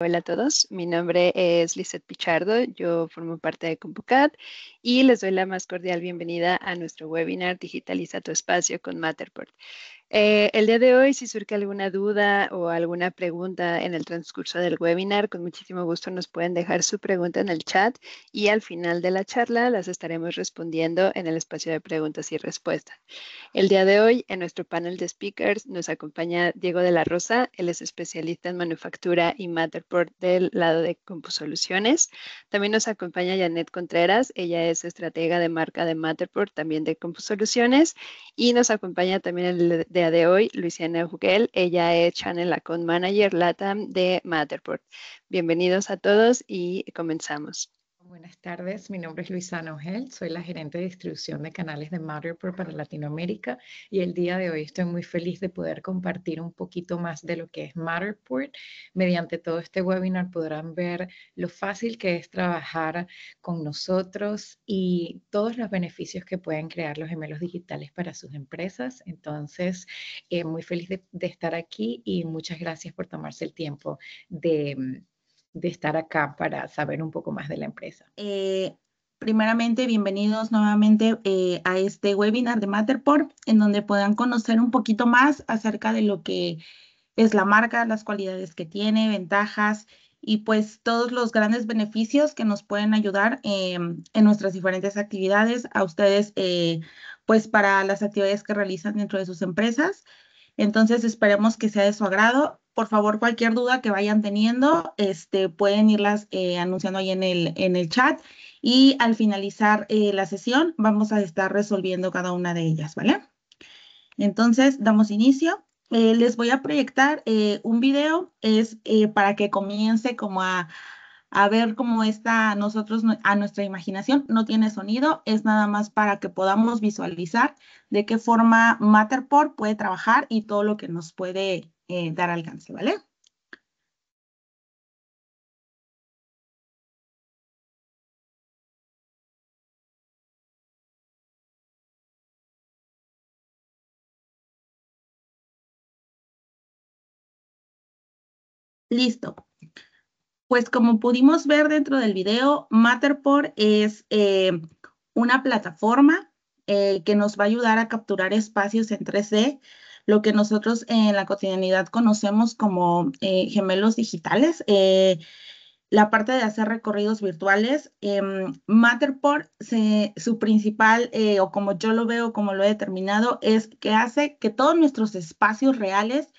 Hola a todos, mi nombre es Lizeth Pichardo, yo formo parte de CompuCat y les doy la más cordial bienvenida a nuestro webinar Digitaliza tu espacio con Matterport. Eh, el día de hoy, si surge alguna duda o alguna pregunta en el transcurso del webinar, con muchísimo gusto nos pueden dejar su pregunta en el chat y al final de la charla las estaremos respondiendo en el espacio de preguntas y respuestas. El día de hoy, en nuestro panel de speakers, nos acompaña Diego de la Rosa. Él es especialista en manufactura y Matterport del lado de Compusoluciones. También nos acompaña Janet Contreras. Ella es estratega de marca de Matterport, también de Compusoluciones. Y nos acompaña también el de de hoy Luciana juguel, Ella es Channel Account Manager LATAM de Matterport. Bienvenidos a todos y comenzamos. Buenas tardes, mi nombre es Luisana Ogel, soy la gerente de distribución de canales de Matterport para Latinoamérica y el día de hoy estoy muy feliz de poder compartir un poquito más de lo que es Matterport. Mediante todo este webinar podrán ver lo fácil que es trabajar con nosotros y todos los beneficios que pueden crear los gemelos digitales para sus empresas. Entonces, eh, muy feliz de estar aquí y muchas gracias por tomarse el tiempo de mm, de estar acá para saber un poco más de la empresa. Eh, primeramente, bienvenidos nuevamente eh, a este webinar de Matterport, en donde puedan conocer un poquito más acerca de lo que es la marca, las cualidades que tiene, ventajas y pues todos los grandes beneficios que nos pueden ayudar eh, en nuestras diferentes actividades, a ustedes pues para las actividades que realizan dentro de sus empresas. Entonces esperemos que sea de su agrado por favor, cualquier duda que vayan teniendo, este, pueden irlas eh, anunciando ahí en el, en el chat y al finalizar eh, la sesión vamos a estar resolviendo cada una de ellas, ¿vale? Entonces, damos inicio. Eh, les voy a proyectar un video, es para que comience como a, ver cómo está nosotros, a nuestra imaginación, no tiene sonido, es nada más para que podamos visualizar de qué forma Matterport puede trabajar y todo lo que nos puede eh, dar alcance, ¿vale? Listo. Pues como pudimos ver dentro del video, Matterport es eh, una plataforma eh, que nos va a ayudar a capturar espacios en 3D lo que nosotros en la cotidianidad conocemos como eh, gemelos digitales. Eh, la parte de hacer recorridos virtuales, em, Matterport, su principal, eh, o como yo lo veo, como lo he determinado, es que hace que todos nuestros espacios reales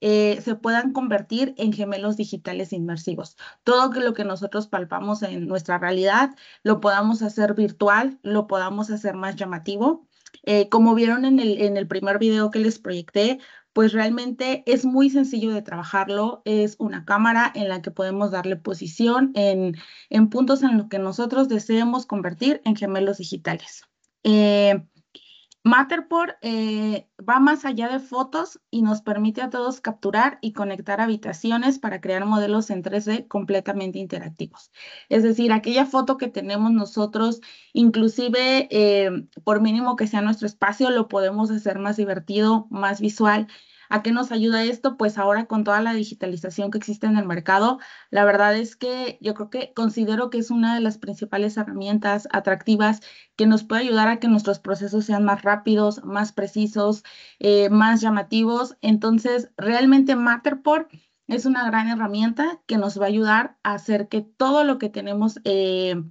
se puedan convertir en gemelos digitales inmersivos. Todo lo que nosotros palpamos en nuestra realidad lo podamos hacer virtual, lo podamos hacer más llamativo. Eh, como vieron en el, primer video que les proyecté, pues realmente es muy sencillo de trabajarlo. Es una cámara en la que podemos darle posición en, puntos en los que nosotros deseemos convertir en gemelos digitales. Eh, Matterport eh, va más allá de fotos y nos permite a todos capturar y conectar habitaciones para crear modelos en 3D completamente interactivos. Es decir, aquella foto que tenemos nosotros, inclusive eh, por mínimo que sea nuestro espacio, lo podemos hacer más divertido, más visual ¿A qué nos ayuda esto? Pues ahora con toda la digitalización que existe en el mercado, la verdad es que yo creo que considero que es una de las principales herramientas atractivas que nos puede ayudar a que nuestros procesos sean más rápidos, más precisos, eh, más llamativos. Entonces, realmente Matterport es una gran herramienta que nos va a ayudar a hacer que todo lo que tenemos eh,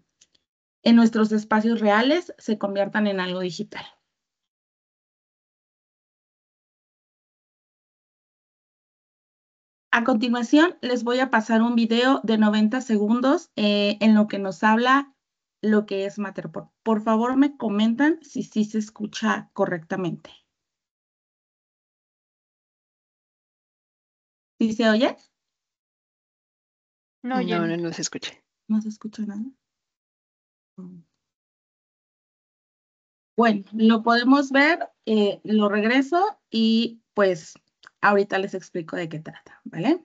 en nuestros espacios reales se conviertan en algo digital. A continuación, les voy a pasar un video de 90 segundos eh, en lo que nos habla lo que es Matterport. Por favor, me comentan si sí se escucha correctamente. ¿Sí se oye? No, no, se escucha. No se escucha nada. Bueno, lo podemos ver, eh, lo regreso y pues Ahorita les explico de qué trata, ¿vale?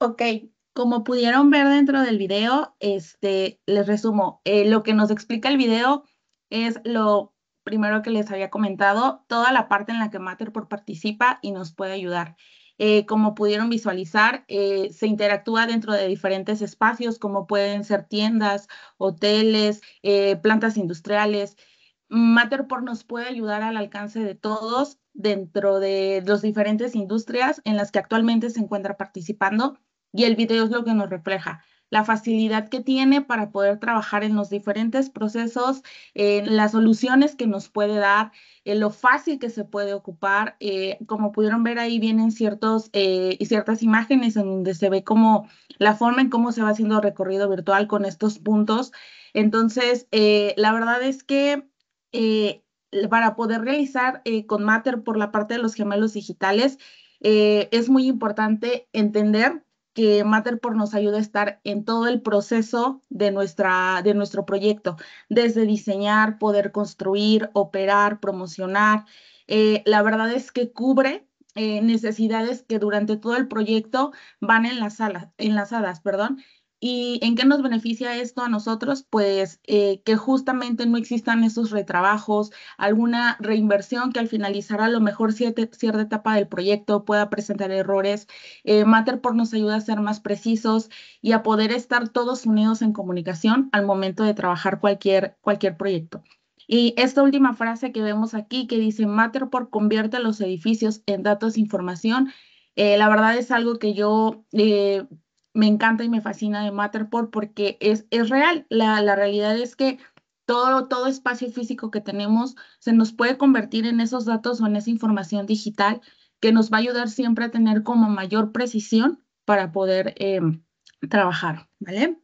Ok, como pudieron ver dentro del video, este, les resumo, eh, lo que nos explica el video es lo primero que les había comentado, toda la parte en la que Matterport participa y nos puede ayudar. Eh, como pudieron visualizar, eh, se interactúa dentro de diferentes espacios, como pueden ser tiendas, hoteles, plantas industriales. Matterport nos puede ayudar al alcance de todos dentro de las diferentes industrias en las que actualmente se encuentra participando y el video es lo que nos refleja la facilidad que tiene para poder trabajar en los diferentes procesos, eh, las soluciones que nos puede dar, eh, lo fácil que se puede ocupar. Eh, como pudieron ver ahí vienen ciertos, ciertas imágenes en donde se ve como la forma en cómo se va haciendo el recorrido virtual con estos puntos. Entonces, la verdad es que para poder realizar con Matter por la parte de los gemelos digitales, es muy importante entender que Matterport nos ayuda a estar en todo el proceso de, nuestra, de nuestro proyecto, desde diseñar, poder construir, operar, promocionar. Eh, la verdad es que cubre eh, necesidades que durante todo el proyecto van enlazadas, enlazadas perdón, ¿Y en qué nos beneficia esto a nosotros? Pues eh, que justamente no existan esos retrabajos, alguna reinversión que al finalizar a lo mejor siete cierta etapa del proyecto pueda presentar errores. Eh, Matterport nos ayuda a ser más precisos y a poder estar todos unidos en comunicación al momento de trabajar cualquier, cualquier proyecto. Y esta última frase que vemos aquí que dice Matterport convierte los edificios en datos e información. Eh, la verdad es algo que yo eh, me encanta y me fascina de Matterport porque es, real. La, realidad es que todo, todo espacio físico que tenemos se nos puede convertir en esos datos o en esa información digital que nos va a ayudar siempre a tener como mayor precisión para poder eh, trabajar, ¿vale?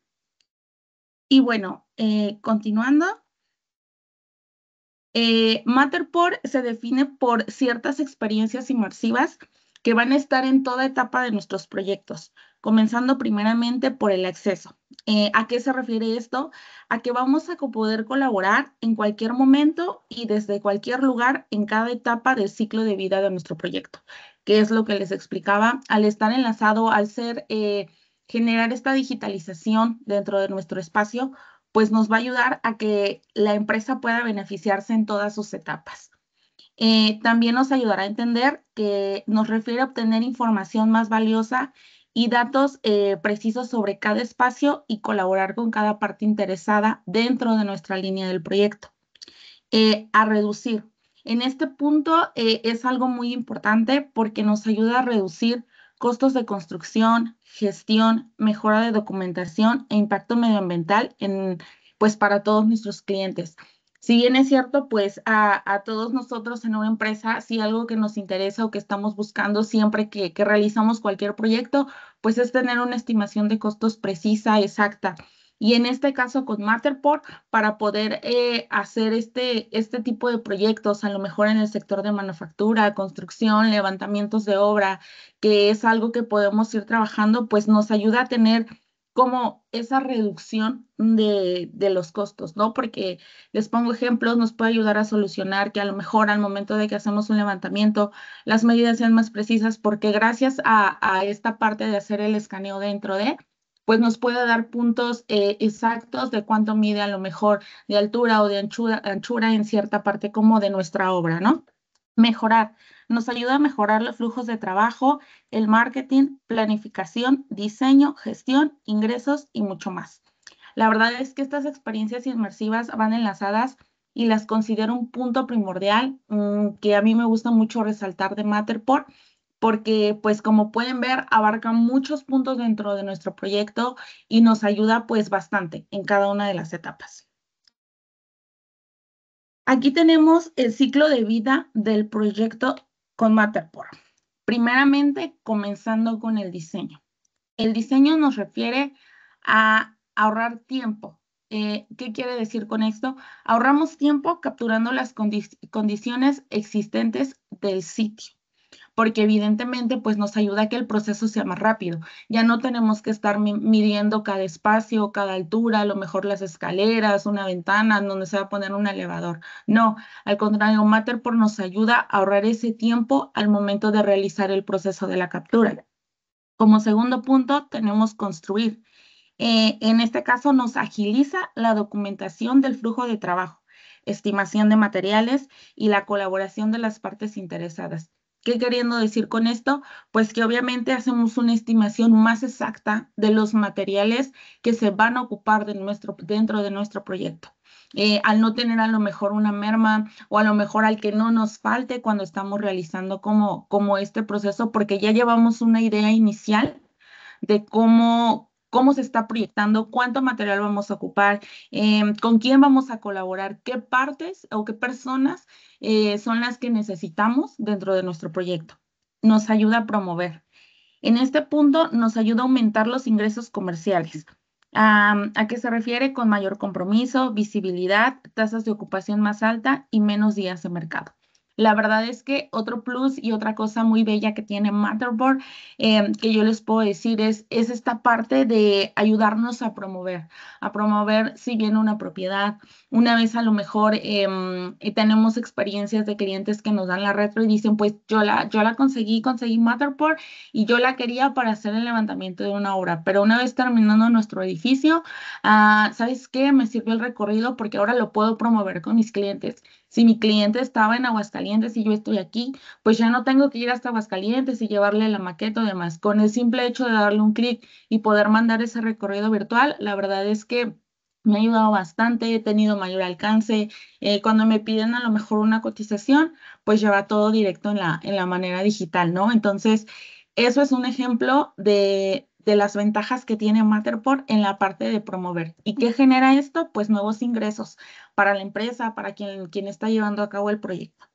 Y bueno, eh, continuando. Eh, Matterport se define por ciertas experiencias inmersivas que van a estar en toda etapa de nuestros proyectos comenzando primeramente por el acceso. Eh, ¿A qué se refiere esto? A que vamos a poder colaborar en cualquier momento y desde cualquier lugar en cada etapa del ciclo de vida de nuestro proyecto, que es lo que les explicaba, al estar enlazado, al ser, eh, generar esta digitalización dentro de nuestro espacio, pues nos va a ayudar a que la empresa pueda beneficiarse en todas sus etapas. Eh, también nos ayudará a entender que nos refiere a obtener información más valiosa y datos eh, precisos sobre cada espacio y colaborar con cada parte interesada dentro de nuestra línea del proyecto. Eh, a reducir. En este punto eh, es algo muy importante porque nos ayuda a reducir costos de construcción, gestión, mejora de documentación e impacto medioambiental en, pues, para todos nuestros clientes. Si bien es cierto, pues a, todos nosotros en una empresa, si algo que nos interesa o que estamos buscando siempre que, realizamos cualquier proyecto, pues es tener una estimación de costos precisa, exacta y en este caso con Matterport para poder eh, hacer este, este tipo de proyectos, a lo mejor en el sector de manufactura, construcción, levantamientos de obra, que es algo que podemos ir trabajando, pues nos ayuda a tener como esa reducción de, los costos, ¿no? Porque les pongo ejemplos, nos puede ayudar a solucionar que a lo mejor al momento de que hacemos un levantamiento, las medidas sean más precisas, porque gracias a, esta parte de hacer el escaneo dentro de, pues nos puede dar puntos eh, exactos de cuánto mide a lo mejor de altura o de anchura, anchura en cierta parte como de nuestra obra, ¿no? Mejorar nos ayuda a mejorar los flujos de trabajo, el marketing, planificación, diseño, gestión, ingresos y mucho más. La verdad es que estas experiencias inmersivas van enlazadas y las considero un punto primordial mm, que a mí me gusta mucho resaltar de Matterport porque pues como pueden ver abarca muchos puntos dentro de nuestro proyecto y nos ayuda pues bastante en cada una de las etapas. Aquí tenemos el ciclo de vida del proyecto con Matterport. Primeramente, comenzando con el diseño. El diseño nos refiere a ahorrar tiempo. Eh, ¿Qué quiere decir con esto? Ahorramos tiempo capturando las condiciones existentes del sitio porque evidentemente pues nos ayuda a que el proceso sea más rápido. Ya no tenemos que estar midiendo cada espacio, cada altura, a lo mejor las escaleras, una ventana donde se va a poner un elevador. No, al contrario, Matterport nos ayuda a ahorrar ese tiempo al momento de realizar el proceso de la captura. Como segundo punto, tenemos construir. Eh, en este caso nos agiliza la documentación del flujo de trabajo, estimación de materiales y la colaboración de las partes interesadas. ¿Qué queriendo decir con esto? Pues que obviamente hacemos una estimación más exacta de los materiales que se van a ocupar dentro de nuestro proyecto. Eh, al no tener a lo mejor una merma o a lo mejor al que no nos falte cuando estamos realizando como este proceso, porque ya llevamos una idea inicial de cómo, cómo se está proyectando, cuánto material vamos a ocupar, em, con quién vamos a colaborar, qué partes o qué personas eh, son las que necesitamos dentro de nuestro proyecto. Nos ayuda a promover. En este punto nos ayuda a aumentar los ingresos comerciales. ¿A qué se refiere? Con mayor compromiso, visibilidad, tasas de ocupación más alta y menos días de mercado. La verdad es que otro plus y otra cosa muy bella que tiene Matterport, em, que yo les puedo decir, es, es esta parte de ayudarnos a promover, a promover si bien una propiedad. Una vez a lo mejor em, tenemos experiencias de clientes que nos dan la retro y dicen, pues yo la, yo la conseguí, conseguí Matterport y yo la quería para hacer el levantamiento de una obra, pero una vez terminando nuestro edificio, ah, ¿sabes qué? Me sirvió el recorrido porque ahora lo puedo promover con mis clientes si mi cliente estaba en Aguascalientes y yo estoy aquí, pues ya no tengo que ir hasta Aguascalientes y llevarle la maqueta o demás. Con el simple hecho de darle un clic y poder mandar ese recorrido virtual, la verdad es que me ha ayudado bastante, he tenido mayor alcance. Eh, cuando me piden a lo mejor una cotización, pues lleva todo directo en la, en la manera digital, ¿no? Entonces, eso es un ejemplo de de las ventajas que tiene Matterport en la parte de promover. ¿Y qué genera esto? Pues nuevos ingresos para la empresa, para quien, quien está llevando a cabo el proyecto.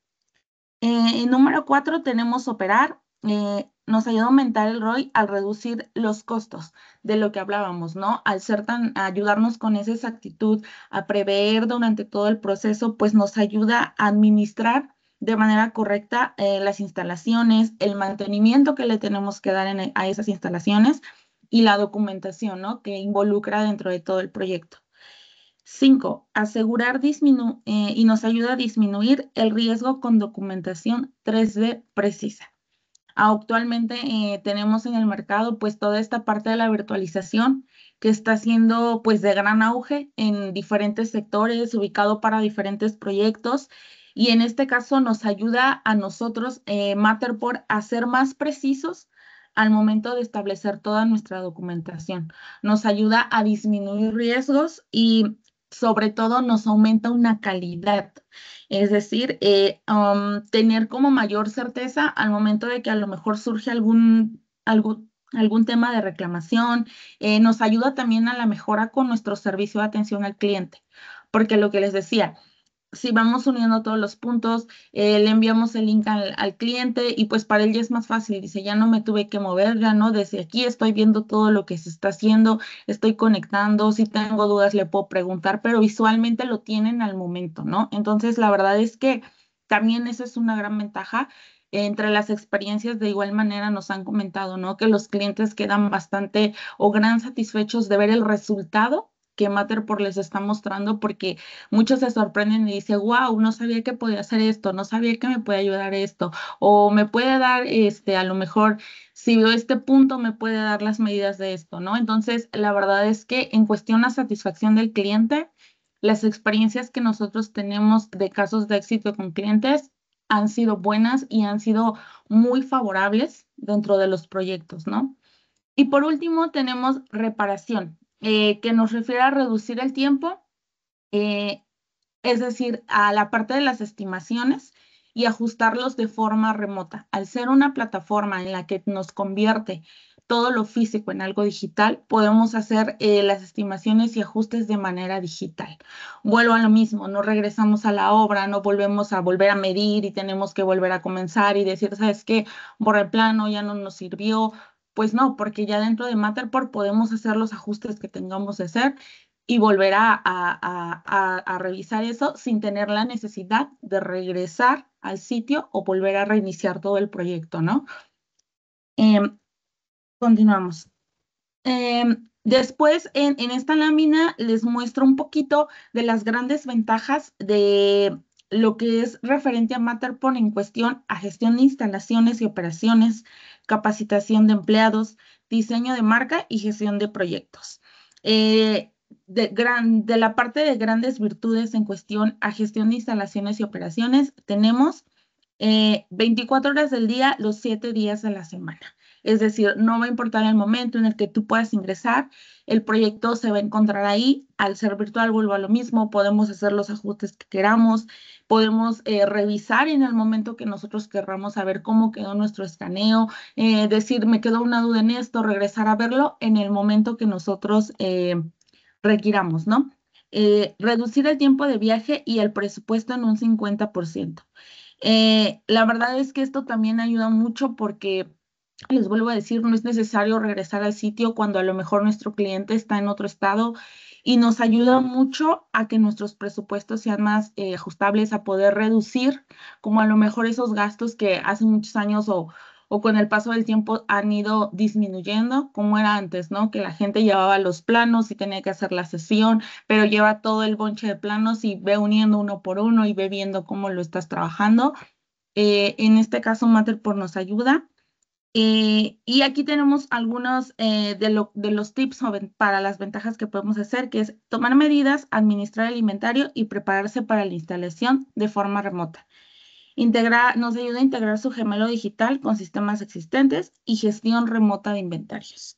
Eh, en número cuatro tenemos operar. Eh, nos ayuda a aumentar el ROI al reducir los costos de lo que hablábamos, ¿no? Al ser tan, ayudarnos con esa exactitud, a prever durante todo el proceso, pues nos ayuda a administrar de manera correcta eh, las instalaciones, el mantenimiento que le tenemos que dar e, a esas instalaciones y la documentación que involucra dentro de todo el proyecto. Cinco, asegurar disminu eh, y nos ayuda a disminuir el riesgo con documentación 3D precisa. Ah, actualmente eh, tenemos en el mercado pues toda esta parte de la virtualización que está siendo pues de gran auge en diferentes sectores, ubicado para diferentes proyectos y en este caso nos ayuda a nosotros, eh, Matterport, a ser más precisos al momento de establecer toda nuestra documentación. Nos ayuda a disminuir riesgos y sobre todo nos aumenta una calidad, es decir, eh, um, tener como mayor certeza al momento de que a lo mejor surge algún, algún tema de reclamación, eh, nos ayuda también a la mejora con nuestro servicio de atención al cliente, porque lo que les decía, si vamos uniendo todos los puntos, eh, le enviamos el link al, cliente y pues para él ya es más fácil, dice, ya no me tuve que mover, ya no, desde aquí estoy viendo todo lo que se está haciendo, estoy conectando, si tengo dudas le puedo preguntar, pero visualmente lo tienen al momento, ¿no? Entonces, la verdad es que también esa es una gran ventaja. Entre las experiencias de igual manera nos han comentado, ¿no? Que los clientes quedan bastante o gran satisfechos de ver el resultado que Matterport les está mostrando porque muchos se sorprenden y dicen, wow, no sabía que podía hacer esto, no sabía que me puede ayudar esto, o me puede dar, este, a lo mejor, si veo este punto, me puede dar las medidas de esto, ¿no? Entonces, la verdad es que en cuestión a satisfacción del cliente, las experiencias que nosotros tenemos de casos de éxito con clientes han sido buenas y han sido muy favorables dentro de los proyectos, ¿no? Y por último tenemos reparación. Eh, que nos refiere a reducir el tiempo, eh, es decir, a la parte de las estimaciones y ajustarlos de forma remota. Al ser una plataforma en la que nos convierte todo lo físico en algo digital, podemos hacer eh, las estimaciones y ajustes de manera digital. Vuelvo a lo mismo, no regresamos a la obra, no volvemos a volver a medir y tenemos que volver a comenzar y decir, ¿sabes qué? Borra el plano, ya no nos sirvió, pues no, porque ya dentro de Matterport podemos hacer los ajustes que tengamos que hacer y volver a, revisar eso sin tener la necesidad de regresar al sitio o volver a reiniciar todo el proyecto, ¿no? Em, continuamos. Em, después, en, en esta lámina les muestro un poquito de las grandes ventajas de lo que es referente a Matterport en cuestión a gestión de instalaciones y operaciones capacitación de empleados, diseño de marca y gestión de proyectos. Eh, de, la parte de grandes virtudes en cuestión a gestión de instalaciones y operaciones, tenemos 24 eh, horas del día, los 7 días de la semana. Es decir, no va a importar el momento en el que tú puedas ingresar, el proyecto se va a encontrar ahí. Al ser virtual vuelvo a lo mismo, podemos hacer los ajustes que queramos, podemos eh, revisar en el momento que nosotros querramos saber cómo quedó nuestro escaneo, eh, decir, me quedó una duda en esto, regresar a verlo en el momento que nosotros eh, requiramos, ¿no? reducir el tiempo de viaje y el presupuesto en un 50%. la verdad es que esto también ayuda mucho porque les vuelvo a decir, no es necesario regresar al sitio cuando a lo mejor nuestro cliente está en otro estado y nos ayuda mucho a que nuestros presupuestos sean más eh, ajustables, a poder reducir como a lo mejor esos gastos que hace muchos años o, o con el paso del tiempo han ido disminuyendo, como era antes, ¿no? Que la gente llevaba los planos y tenía que hacer la sesión, pero lleva todo el bonche de planos y ve uniendo uno por uno y ve viendo cómo lo estás trabajando. Eh, en este caso, Matterport nos ayuda eh, y aquí tenemos algunos eh, de, los tips para las ventajas que podemos hacer, que es tomar medidas, administrar el inventario y prepararse para la instalación de forma remota. nos ayuda a integrar su gemelo digital con sistemas existentes y gestión remota de inventarios.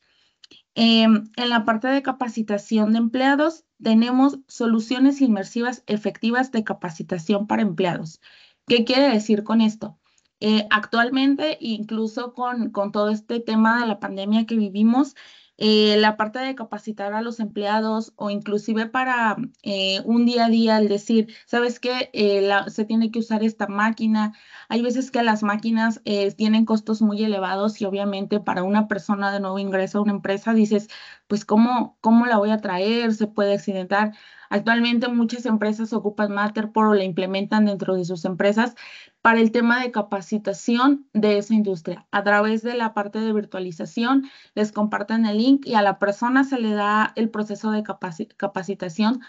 Em, en la parte de capacitación de empleados, tenemos soluciones inmersivas efectivas de capacitación para empleados. ¿Qué quiere decir con esto? Eh, actualmente, incluso con, con, todo este tema de la pandemia que vivimos, eh, la parte de capacitar a los empleados o inclusive para eh, un día a día, el decir, ¿sabes qué? se tiene que usar esta máquina. Hay veces que las máquinas tienen costos muy elevados y obviamente para una persona de nuevo ingreso a una empresa dices, pues cómo la voy a traer? ¿Se puede accidentar? Actualmente muchas empresas ocupan Matterport o la implementan dentro de sus empresas para el tema de capacitación de esa industria. A través de la parte de virtualización, les comparten el link y a la persona se le da el proceso de capacitación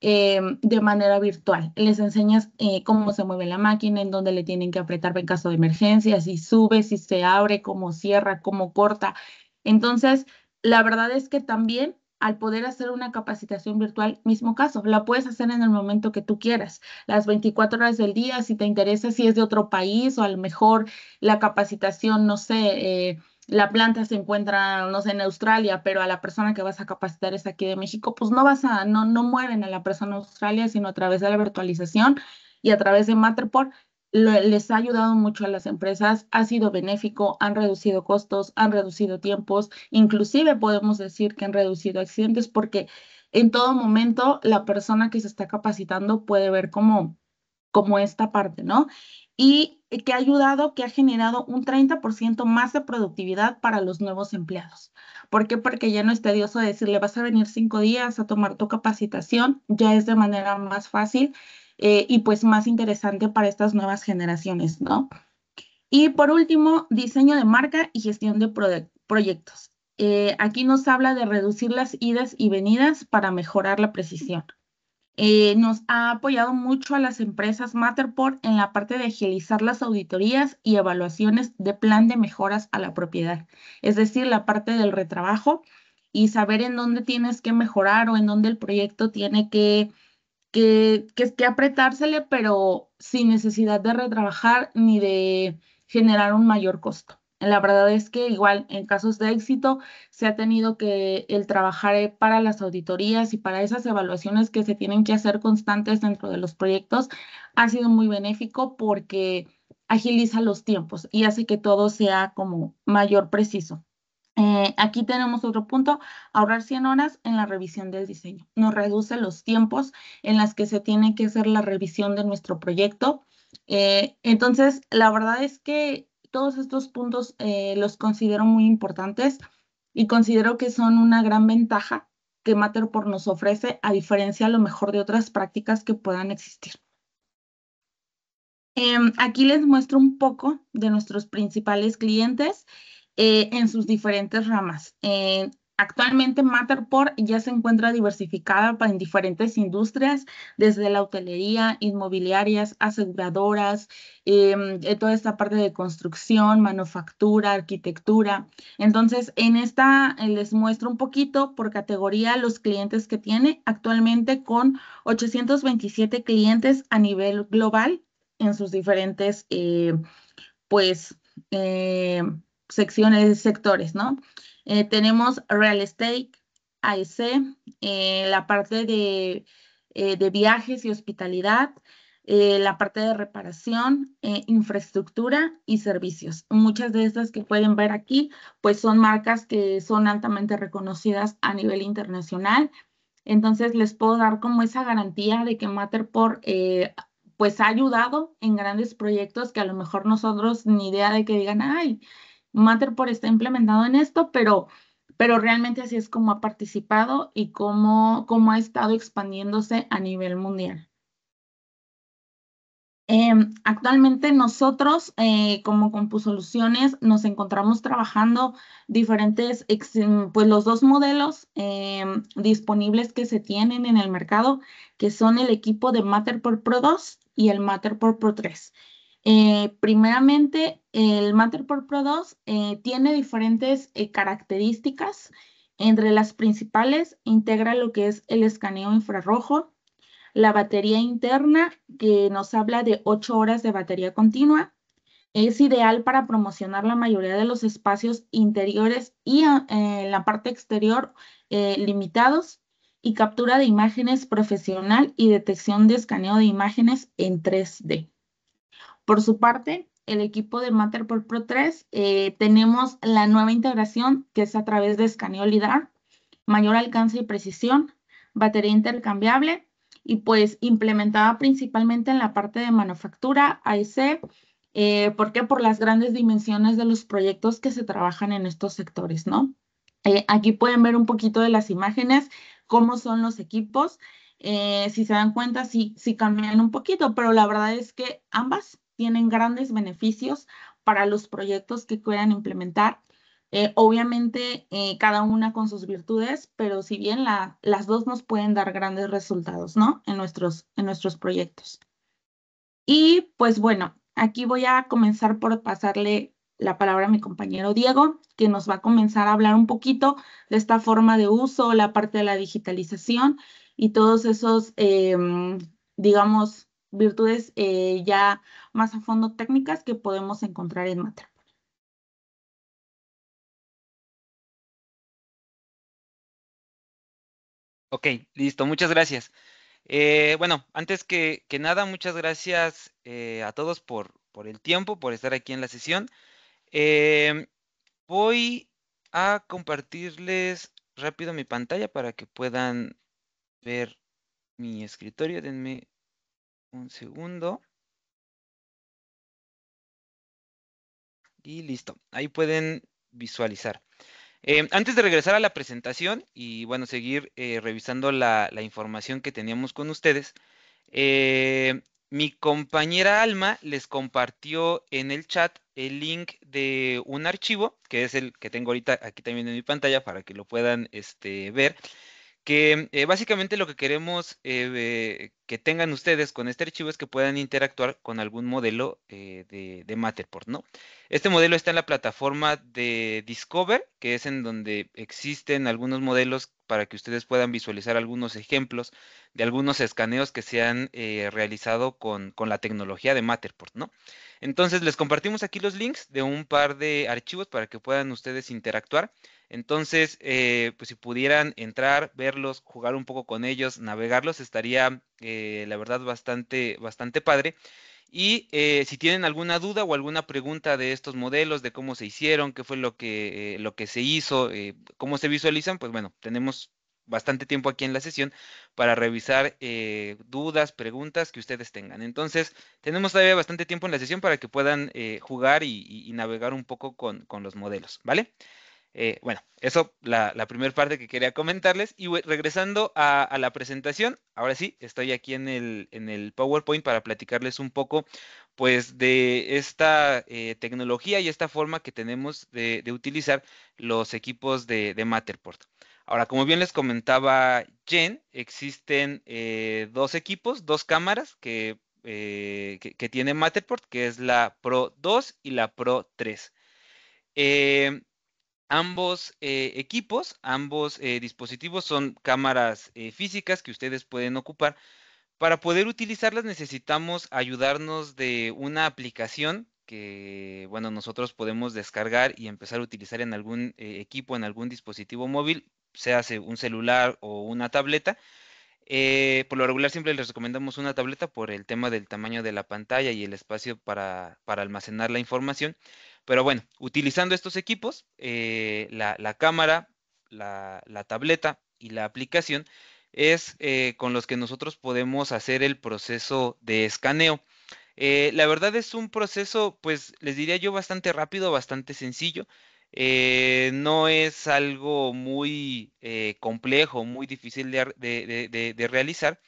em, de manera virtual. Les enseñas eh, cómo se mueve la máquina, en dónde le tienen que apretar en caso de emergencia, si sube, si se abre, cómo cierra, cómo corta. Entonces, la verdad es que también al poder hacer una capacitación virtual, mismo caso, la puedes hacer en el momento que tú quieras, las 24 horas del día, si te interesa, si es de otro país o a lo mejor la capacitación, no sé, eh, la planta se encuentra, no sé, en Australia, pero a la persona que vas a capacitar es aquí de México, pues no vas a, no, no mueven a la persona a Australia, sino a través de la virtualización y a través de Matterport les ha ayudado mucho a las empresas, ha sido benéfico, han reducido costos, han reducido tiempos, inclusive podemos decir que han reducido accidentes porque en todo momento la persona que se está capacitando puede ver como, como esta parte, ¿no? Y que ha ayudado, que ha generado un 30% más de productividad para los nuevos empleados. ¿Por qué? Porque ya no es tedioso decirle vas a venir cinco días a tomar tu capacitación, ya es de manera más fácil eh, y pues más interesante para estas nuevas generaciones, ¿no? Y por último, diseño de marca y gestión de proyectos. Eh, aquí nos habla de reducir las idas y venidas para mejorar la precisión. Eh, nos ha apoyado mucho a las empresas Matterport en la parte de agilizar las auditorías y evaluaciones de plan de mejoras a la propiedad, es decir, la parte del retrabajo y saber en dónde tienes que mejorar o en dónde el proyecto tiene que que, es que apretársele, pero sin necesidad de retrabajar ni de generar un mayor costo. La verdad es que igual en casos de éxito se ha tenido que el trabajar eh, para las auditorías y para esas evaluaciones que se tienen que hacer constantes dentro de los proyectos ha sido muy benéfico porque agiliza los tiempos y hace que todo sea como mayor preciso. Eh, aquí tenemos otro punto, ahorrar 100 horas en la revisión del diseño. Nos reduce los tiempos en las que se tiene que hacer la revisión de nuestro proyecto. Eh, entonces, la verdad es que todos estos puntos eh, los considero muy importantes y considero que son una gran ventaja que Matterport nos ofrece, a diferencia a lo mejor de otras prácticas que puedan existir. Em, aquí les muestro un poco de nuestros principales clientes. Eh, en sus diferentes ramas. Eh, actualmente Matterport ya se encuentra diversificada en diferentes industrias, desde la hotelería, inmobiliarias, aseguradoras, em, eh, toda esta parte de construcción, manufactura, arquitectura. Entonces, en esta les muestro un poquito por categoría los clientes que tiene actualmente con 827 clientes a nivel global en sus diferentes, pues, secciones, sectores, ¿no? Eh, tenemos real estate, AEC, eh, la parte de, eh, de, viajes y hospitalidad, la parte de reparación, infraestructura y servicios. Muchas de estas que pueden ver aquí, pues son marcas que son altamente reconocidas a nivel internacional. Entonces les puedo dar como esa garantía de que Matterport pues ha ayudado en grandes proyectos que a lo mejor nosotros ni idea de que digan, ay, Matterport está implementado en esto, pero, pero realmente así es como ha participado y cómo, ha estado expandiéndose a nivel mundial. Em, actualmente nosotros eh, como Compusoluciones nos encontramos trabajando diferentes, em, pues los dos modelos em, disponibles que se tienen en el mercado, que son el equipo de Matterport Pro 2 y el Matterport Pro 3. Eh, primeramente, el Matterport Pro 2 eh, tiene diferentes eh, características. Entre las principales, integra lo que es el escaneo infrarrojo, la batería interna, que nos habla de 8 horas de batería continua. Es ideal para promocionar la mayoría de los espacios interiores y ah, en la parte exterior limitados y captura de imágenes profesional y detección de escaneo de imágenes en 3D. Por su parte, el equipo de Matterport Pro 3 eh, tenemos la nueva integración que es a través de escaneo LIDAR, mayor alcance y precisión, batería intercambiable y pues implementada principalmente en la parte de manufactura AEC, eh, porque por las grandes dimensiones de los proyectos que se trabajan en estos sectores, ¿no? Eh, aquí pueden ver un poquito de las imágenes, cómo son los equipos. Eh, si se dan cuenta, si sí cambian un poquito, pero la verdad es que ambas tienen grandes beneficios para los proyectos que puedan implementar. Eh, obviamente, eh, cada una con sus virtudes, pero si bien las dos nos pueden dar grandes resultados, ¿no? En nuestros, en nuestros proyectos. Y pues bueno, aquí voy a comenzar por pasarle la palabra a mi compañero Diego, que nos va a comenzar a hablar un poquito de esta forma de uso, la parte de la digitalización y todos esos, em, digamos, virtudes eh, ya más a fondo técnicas que podemos encontrar en Matra. Ok, listo, muchas gracias. Eh, bueno, antes que, que, nada, muchas gracias eh, a todos por, por, el tiempo, por estar aquí en la sesión. voy a compartirles rápido mi pantalla para que puedan ver mi escritorio. Denme un segundo. Y listo. Ahí pueden visualizar. Eh, antes de regresar a la presentación y bueno, seguir eh, revisando la, información que teníamos con ustedes, eh, mi compañera Alma les compartió en el chat el link de un archivo, que es el que tengo ahorita aquí también en mi pantalla para que lo puedan este, ver que eh, básicamente lo que queremos eh, eh, que tengan ustedes con este archivo es que puedan interactuar con algún modelo de, Matterport, ¿no? Este modelo está en la plataforma de Discover, que es en donde existen algunos modelos para que ustedes puedan visualizar algunos ejemplos de algunos escaneos que se han realizado con, con la tecnología de Matterport, ¿no? Entonces, les compartimos aquí los links de un par de archivos para que puedan ustedes interactuar. Entonces, eh, pues si pudieran entrar, verlos, jugar un poco con ellos, navegarlos, estaría, eh, la verdad, bastante, bastante padre. Y eh, si tienen alguna duda o alguna pregunta de estos modelos, de cómo se hicieron, qué fue lo que, lo que se hizo, cómo se visualizan, pues bueno, tenemos bastante tiempo aquí en la sesión para revisar dudas, preguntas que ustedes tengan. Entonces, tenemos todavía bastante tiempo en la sesión para que puedan jugar y, navegar un poco con los modelos, ¿vale? Eh, bueno, eso la, la primera parte que quería comentarles. Y regresando a, la presentación, ahora sí, estoy aquí en el, PowerPoint para platicarles un poco pues de esta eh, tecnología y esta forma que tenemos de, utilizar los equipos de, Matterport. Ahora, como bien les comentaba Jen, existen eh, dos equipos, dos cámaras que, que, tiene Matterport, que es la Pro 2 y la Pro 3. Ambos eh, equipos, ambos eh, dispositivos son cámaras eh, físicas que ustedes pueden ocupar. Para poder utilizarlas necesitamos ayudarnos de una aplicación que, bueno, nosotros podemos descargar y empezar a utilizar en algún equipo, en algún dispositivo móvil, sea un celular o una tableta. por lo regular siempre les recomendamos una tableta por el tema del tamaño de la pantalla y el espacio para almacenar la información. Pero bueno, utilizando estos equipos, eh, la, cámara, la, tableta y la aplicación es eh, con los que nosotros podemos hacer el proceso de escaneo. Eh, la verdad es un proceso, pues les diría yo, bastante rápido, bastante sencillo. no es algo muy complejo, muy difícil de realizar.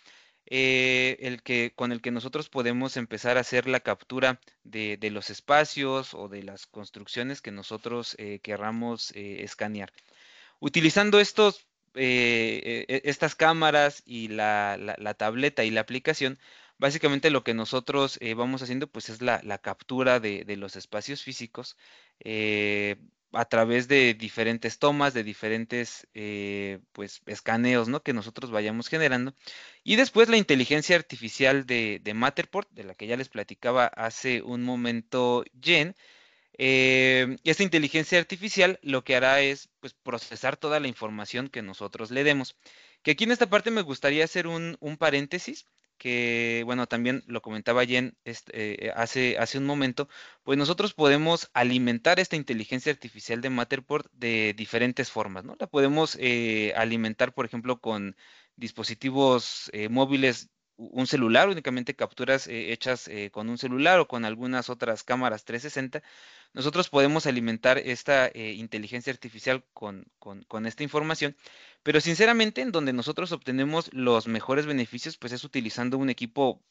Eh, el que, con el que nosotros podemos empezar a hacer la captura de, los espacios o de las construcciones que nosotros eh, querramos eh, escanear. Utilizando estos, e, e, estas cámaras y la, tableta y la aplicación, básicamente lo que nosotros vamos haciendo pues es la, captura de, de, los espacios físicos a través de diferentes tomas, de diferentes eh, pues, escaneos ¿no? que nosotros vayamos generando. Y después la inteligencia artificial de, Matterport, de la que ya les platicaba hace un momento Jen. Eh, esta inteligencia artificial lo que hará es pues, procesar toda la información que nosotros le demos. Que aquí en esta parte me gustaría hacer un, un paréntesis que, bueno, también lo comentaba Jen este, eh, hace, hace un momento, pues nosotros podemos alimentar esta inteligencia artificial de Matterport de diferentes formas, ¿no? La podemos eh, alimentar, por ejemplo, con dispositivos eh, móviles un celular, únicamente capturas eh, hechas eh, con un celular o con algunas otras cámaras 360, nosotros podemos alimentar esta eh, inteligencia artificial con, esta información, pero sinceramente en donde nosotros obtenemos los mejores beneficios, pues es utilizando un equipo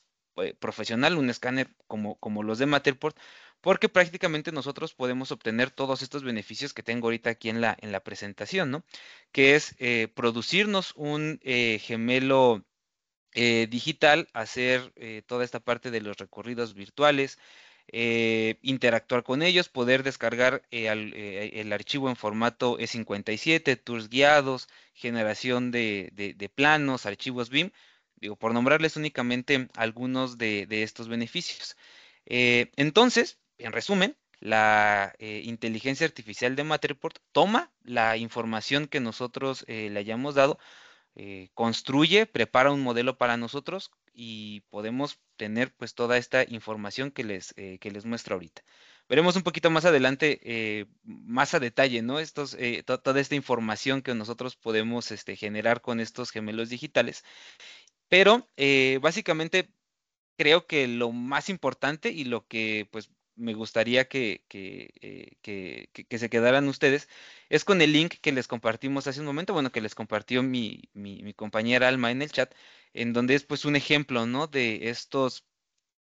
profesional, un escáner como, como los de Matterport, porque prácticamente nosotros podemos obtener todos estos beneficios que tengo ahorita aquí en la, en la presentación, ¿no? Que es producirnos un gemelo eh, digital, hacer eh, toda esta parte de los recorridos virtuales, eh, interactuar con ellos, poder descargar el archivo en formato E57, tours guiados, generación de, planos, archivos BIM, digo, por nombrarles únicamente algunos de, estos beneficios. entonces, en resumen, la inteligencia artificial de Matterport toma la información que nosotros le hayamos dado eh, construye, prepara un modelo para nosotros y podemos tener pues toda esta información que les, eh, les muestro ahorita. Veremos un poquito más adelante, eh, más a detalle, ¿no? Estos, toda esta información que nosotros podemos este, generar con estos gemelos digitales. Pero básicamente creo que lo más importante y lo que pues me gustaría eh, que, se quedaran ustedes, es con el link que les compartimos hace un momento, bueno, que les compartió mi, compañera Alma en el chat, en donde es pues un ejemplo, ¿no? De estos